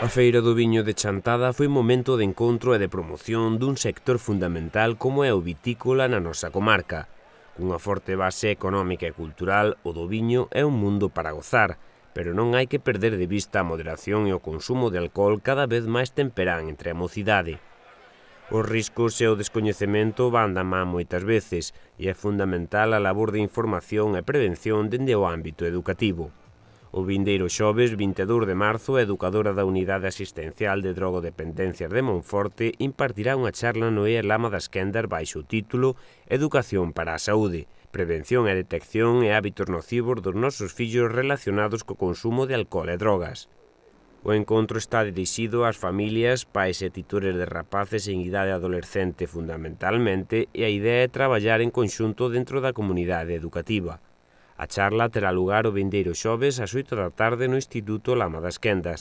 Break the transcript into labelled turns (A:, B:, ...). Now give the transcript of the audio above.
A: A Feira do Viño de Chantada foi momento de encontro e de promoción dun sector fundamental como é o vitícola na nosa comarca. Cunha forte base económica e cultural, o do viño é un mundo para gozar, pero non hai que perder de vista a moderación e o consumo de alcohol cada vez máis temperán entre a mocidade. Os riscos e o descoñecemento van da má moitas veces e é fundamental a labor de información e prevención dende o ámbito educativo. O vindeiro xoves 22 de marzo, a educadora da Unidade Asistencial de Drogodependencias de Monforte impartirá unha charla no EA Lama das Quendar baixo o título Educación para a Saúde, Prevención e Detección e Hábitos Nocivos dos nosos fillos relacionados co consumo de alcohol e drogas. O encontro está dirixido ás familias, pais e titores de rapaces en idade adolescente fundamentalmente e a idea é traballar en conxunto dentro da comunidade educativa. A charla terá lugar o vindeiro xoves ás 8 da tarde no Instituto Lama das Quendas.